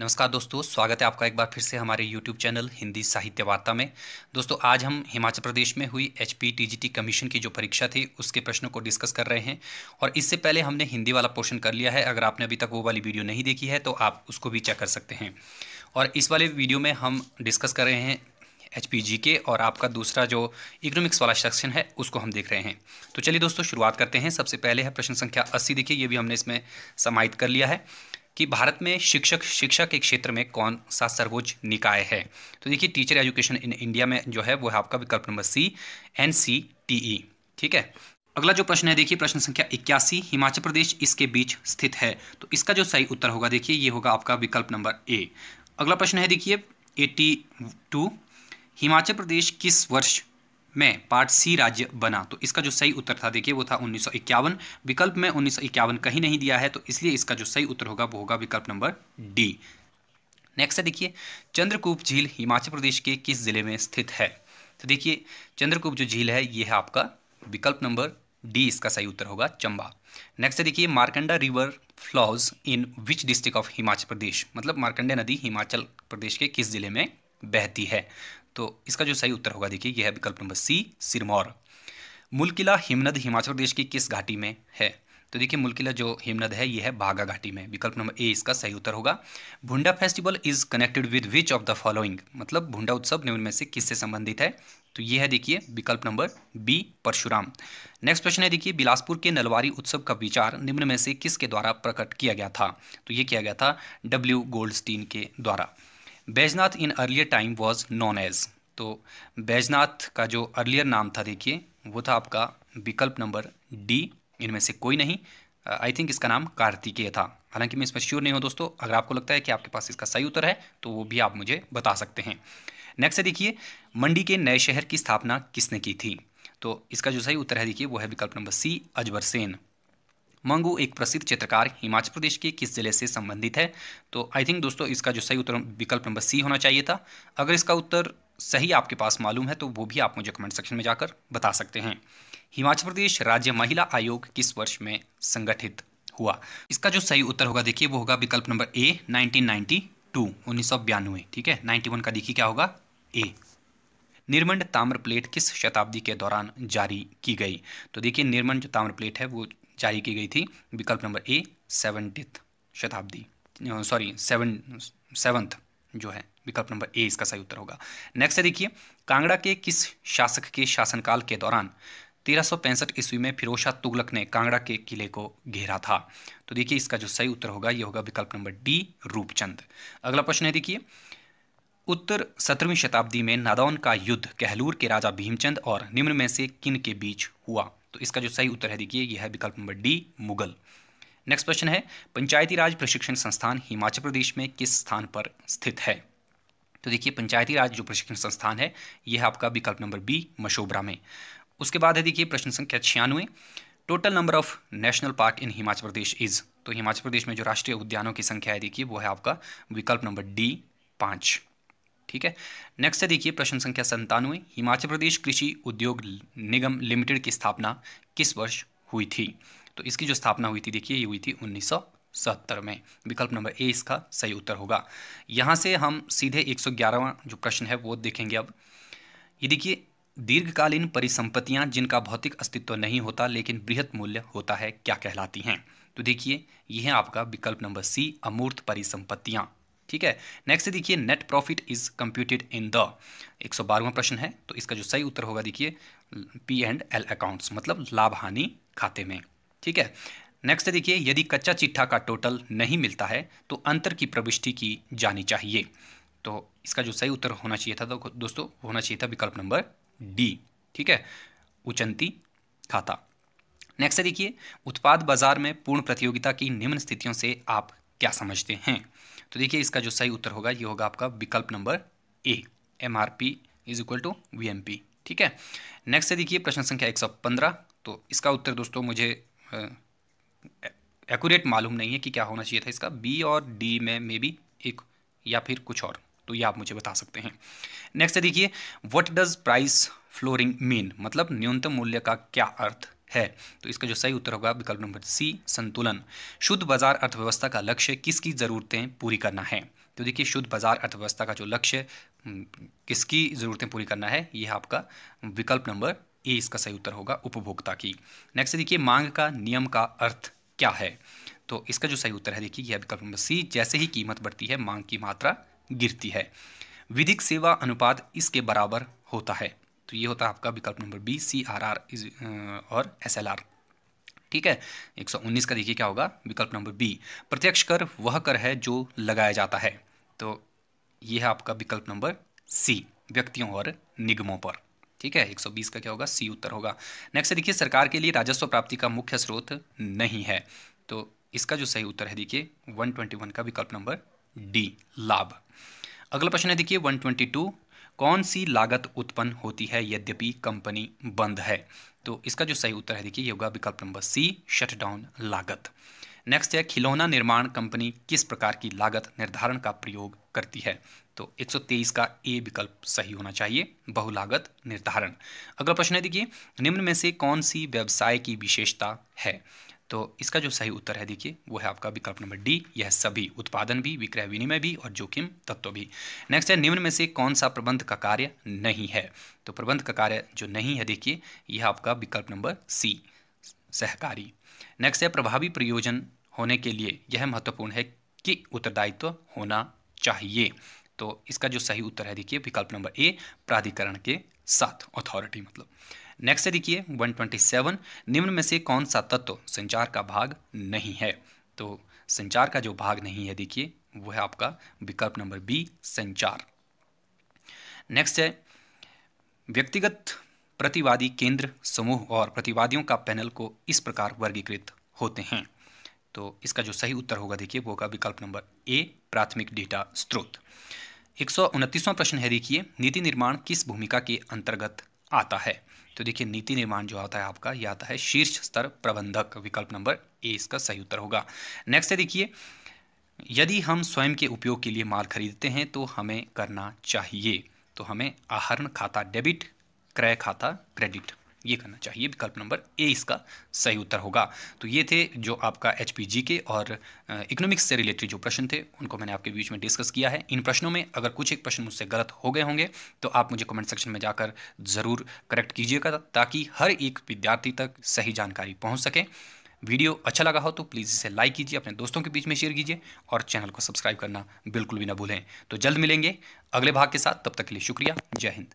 नमस्कार दोस्तों स्वागत है आपका एक बार फिर से हमारे YouTube चैनल हिंदी साहित्य वार्ता में दोस्तों आज हम हिमाचल प्रदेश में हुई एच पी कमीशन की जो परीक्षा थी उसके प्रश्नों को डिस्कस कर रहे हैं और इससे पहले हमने हिंदी वाला पोर्शन कर लिया है अगर आपने अभी तक वो वाली वीडियो नहीं देखी है तो आप उसको भी चेक कर सकते हैं और इस वाले वीडियो में हम डिस्कस कर रहे हैं एच पी के और आपका दूसरा जो इकोनॉमिक्स वाला सेक्शन है उसको हम देख रहे हैं तो चलिए दोस्तों शुरुआत करते हैं सबसे पहले है प्रश्न संख्या अस्सी देखिए ये भी हमने इसमें समाहित कर लिया है कि भारत में शिक्षक शिक्षा के क्षेत्र में कौन सा सर्वोच्च निकाय है तो देखिए टीचर एजुकेशन इन इंडिया में जो है वो है आपका विकल्प number C N C T E ठीक है अगला जो प्रश्न है देखिए प्रश्न संख्या इक्यासी हिमाचल प्रदेश इसके बीच स्थित है तो इसका जो सही उत्तर होगा देखिए ये होगा आपका विकल्प नंबर ए अगला प्रश्न है देखिए एटी टू हिमाचल प्रदेश किस वर्ष में पार्ट सी राज्य बना तो इसका जो सही उत्तर था देखिए वो था उन्नीस विकल्प में उन्नीस कहीं नहीं दिया है तो इसलिए इसका जो सही उत्तर होगा वो होगा विकल्प नंबर डी नेक्स्ट है देखिए चंद्रकूप झील हिमाचल प्रदेश के किस जिले में स्थित है तो देखिए चंद्रकूप जो झील है ये है आपका विकल्प नंबर डी इसका सही उत्तर होगा चंबा नेक्स्ट है देखिए Markanda river flows in which district of Himachal Pradesh मतलब मार्कंडा नदी हिमाचल प्रदेश के किस जिले में बहती है तो इसका जो सही उत्तर होगा देखिए यह है विकल्प नंबर सी सिरमौर मूल किला हिमनद हिमाचल प्रदेश की किस घाटी में है तो देखिए मूल किला जो हिमनद है यह है बाघा घाटी में विकल्प नंबर ए इसका सही उत्तर होगा Bhunda festival is connected with which of the following मतलब भुंडा उत्सव निम्न में से किससे संबंधित है तो यह है देखिए विकल्प number B Parshuram next question है देखिए बिलासपुर के नलवारी उत्सव का विचार निम्न में से किसके द्वारा प्रकट किया गया था तो यह किया गया था डब्ल्यू गोल्डस्टीन के द्वारा Baijnath in earlier time was known as तो बैजनाथ का जो अर्लियर नाम था देखिए वो था आपका विकल्प नंबर डी इनमें से कोई नहीं आई थिंक इसका नाम कार्तिकेय था हालांकि मैं इसमें श्योर नहीं हूँ दोस्तों अगर आपको लगता है कि आपके पास इसका सही उत्तर है तो वो भी आप मुझे बता सकते हैं नेक्स्ट है देखिए मंडी के नए शहर की स्थापना किसने की थी तो इसका जो सही उत्तर है देखिए वो है विकल्प नंबर सी अजबर सेन मंगू एक प्रसिद्ध चित्रकार हिमाचल प्रदेश के किस जिले से संबंधित है तो आई थिंक दोस्तों इसका जो सही उत्तर विकल्प नंबर सी होना चाहिए था अगर इसका उत्तर सही आपके पास मालूम है तो वो भी आप मुझे कमेंट सेक्शन में जाकर बता सकते हैं हिमाचल प्रदेश राज्य महिला आयोग किस वर्ष में संगठित हुआ इसका जो सही उत्तर होगा देखिए वो होगा विकल्प नंबर ए नाइनटीन टू उन्नीस ठीक है नाइन्टी का देखिए क्या होगा ए निर्मंड ताम्र प्लेट किस शताब्दी के दौरान जारी की गई तो देखिए निर्मंड जो ताम्र प्लेट है वो जारी की गई थी विकल्प नंबर ए सेवनटीथ शताब्दी सॉरी सेवन सेवंथ जो है विकल्प नंबर ए इसका सही उत्तर होगा नेक्स्ट है देखिए कांगड़ा के किस शासक के शासनकाल के दौरान तेरह ईस्वी में फिरोशा तुगलक ने कांगड़ा के किले को घेरा था तो देखिए इसका जो सही उत्तर होगा ये होगा विकल्प नंबर डी रूपचंद अगला प्रश्न है देखिए उत्तर सत्रहवीं शताब्दी में नादौन का युद्ध कहलूर के राजा भीमचंद और निम्न में से किन के बीच हुआ तो इसका जो सही उत्तर है देखिए यह है विकल्प number D Mughal next question है पंचायती राज प्रशिक्षण संस्थान हिमाचल प्रदेश में किस स्थान पर स्थित है तो देखिए पंचायती राज जो प्रशिक्षण संस्थान है यह है आपका विकल्प नंबर बी मशोबरा में उसके बाद है देखिए प्रश्न संख्या छियानवे total number of national park in Himachal Pradesh is तो हिमाचल प्रदेश में जो राष्ट्रीय उद्यानों की संख्या है देखिए वो है आपका विकल्प नंबर डी पाँच ठीक है नेक्स्ट है देखिए प्रश्न संख्या संतानवे हिमाचल प्रदेश कृषि उद्योग निगम लिमिटेड की स्थापना किस वर्ष हुई थी तो इसकी जो स्थापना हुई थी देखिए ये हुई थी उन्नीस सत्तर में विकल्प नंबर ए इसका सही उत्तर होगा यहाँ से हम सीधे एक सौ ग्यारहवा जो प्रश्न है वो देखेंगे अब ये देखिए दीर्घकालीन परिसंपत्तियां जिनका भौतिक अस्तित्व नहीं होता लेकिन बृहत मूल्य होता है क्या कहलाती हैं तो देखिए यह है आपका विकल्प नंबर सी अमूर्त परिसंपत्तियां ठीक है नेक्स्ट देखिए net profit is computed in the एक सौ बारहवा प्रश्न है तो इसका जो सही उत्तर होगा देखिए पी एंड एल अकाउंट्स मतलब लाभ हानि खाते में ठीक है नेक्स्ट देखिए यदि कच्चा चिट्ठा का टोटल नहीं मिलता है तो अंतर की प्रविष्टि की जानी चाहिए तो इसका जो सही उत्तर होना चाहिए था तो दोस्तों होना चाहिए था विकल्प नंबर डी ठीक है उचंती खाता नेक्स्ट देखिए उत्पाद बाजार में पूर्ण प्रतियोगिता की निम्न स्थितियों से आप क्या समझते हैं तो देखिए इसका जो सही उत्तर होगा ये होगा आपका विकल्प number A M R P is equal to V M P ठीक है नेक्स्ट है देखिए प्रश्न संख्या एक सौ पंद्रह तो इसका उत्तर दोस्तों मुझे एक्यूरेट मालूम नहीं है कि क्या होना चाहिए था इसका बी और डी में मे बी एक या फिर कुछ और तो ये आप मुझे बता सकते हैं नेक्स्ट देखिए what does price flooring mean मतलब न्यूनतम मूल्य का क्या अर्थ है तो इसका जो सही उत्तर होगा विकल्प नंबर सी संतुलन शुद्ध बाजार अर्थव्यवस्था का लक्ष्य किसकी ज़रूरतें पूरी करना है तो देखिए शुद्ध बाजार अर्थव्यवस्था का जो लक्ष्य किसकी ज़रूरतें पूरी करना है यह आपका विकल्प नंबर ए इसका सही उत्तर होगा उपभोक्ता की नेक्स्ट देखिए मांग का नियम का अर्थ क्या है तो इसका जो सही उत्तर है देखिए यह विकल्प नंबर सी जैसे ही कीमत बढ़ती है मांग की मात्रा गिरती है विधिक सेवा अनुपात इसके बराबर होता है तो ये होता है आपका विकल्प number B C R R is और एस एल आर ठीक है 119 का देखिए क्या होगा विकल्प नंबर बी प्रत्यक्ष कर वह कर है जो लगाया जाता है तो ये है आपका विकल्प नंबर सी व्यक्तियों और निगमों पर ठीक है 120 का क्या होगा सी उत्तर होगा नेक्स्ट देखिए सरकार के लिए राजस्व प्राप्ति का मुख्य स्रोत नहीं है तो इसका जो सही उत्तर है देखिए 121 का विकल्प नंबर डी लाभ अगला प्रश्न है देखिए 122 कौन सी लागत उत्पन्न होती है यद्यपि कंपनी बंद है तो इसका जो सही उत्तर है देखिए ये होगा विकल्प नंबर सी शटडाउन लागत नेक्स्ट है खिलौना निर्माण कंपनी किस प्रकार की लागत निर्धारण का प्रयोग करती है तो 123 का ए विकल्प सही होना चाहिए बहुलागत निर्धारण अगला प्रश्न है देखिए निम्न में से कौन सी व्यवसाय की विशेषता है तो इसका जो सही उत्तर है देखिए वो है आपका विकल्प नंबर डी यह सभी उत्पादन भी विक्रय विनिमय भी और जोखिम तत्व भी नेक्स्ट है निम्न में से कौन सा प्रबंध का कार्य नहीं है तो प्रबंध का कार्य जो नहीं है देखिए यह आपका विकल्प नंबर सी सहकारी नेक्स्ट है प्रभावी प्रयोजन होने के लिए यह महत्वपूर्ण है कि उत्तरदायित्व होना चाहिए तो इसका जो सही उत्तर है देखिए विकल्प नंबर ए प्राधिकरण के साथ अथॉरिटी मतलब नेक्स्ट देखिए 127 निम्न में से कौन सा तत्व संचार का भाग नहीं है तो संचार का जो भाग नहीं है देखिए वो है आपका विकल्प नंबर बी संचार नेक्स्ट है व्यक्तिगत प्रतिवादी केंद्र समूह और प्रतिवादियों का पैनल को इस प्रकार वर्गीकृत होते हैं तो इसका जो सही उत्तर होगा देखिए वो होगा विकल्प नंबर ए प्राथमिक डेटा स्रोत एक प्रश्न है देखिए नीति निर्माण किस भूमिका के अंतर्गत आता है तो देखिए नीति निर्माण जो आता है आपका यह आता है शीर्ष स्तर प्रबंधक विकल्प नंबर ए इसका सही उत्तर होगा नेक्स्ट है देखिए यदि हम स्वयं के उपयोग के लिए माल खरीदते हैं तो हमें करना चाहिए तो हमें आहरण खाता डेबिट क्रय खाता क्रेडिट ये करना चाहिए विकल्प नंबर ए इसका सही उत्तर होगा तो ये थे जो आपका एच के और इकोनॉमिक्स से रिलेटेड जो प्रश्न थे उनको मैंने आपके बीच में डिस्कस किया है इन प्रश्नों में अगर कुछ एक प्रश्न मुझसे गलत हो गए होंगे तो आप मुझे कमेंट सेक्शन में जाकर ज़रूर करेक्ट कीजिएगा ताकि हर एक विद्यार्थी तक सही जानकारी पहुँच सके वीडियो अच्छा लगा हो तो प्लीज़ इसे लाइक कीजिए अपने दोस्तों के बीच में शेयर कीजिए और चैनल को सब्सक्राइब करना बिल्कुल भी ना भूलें तो जल्द मिलेंगे अगले भाग के साथ तब तक के लिए शुक्रिया जय हिंद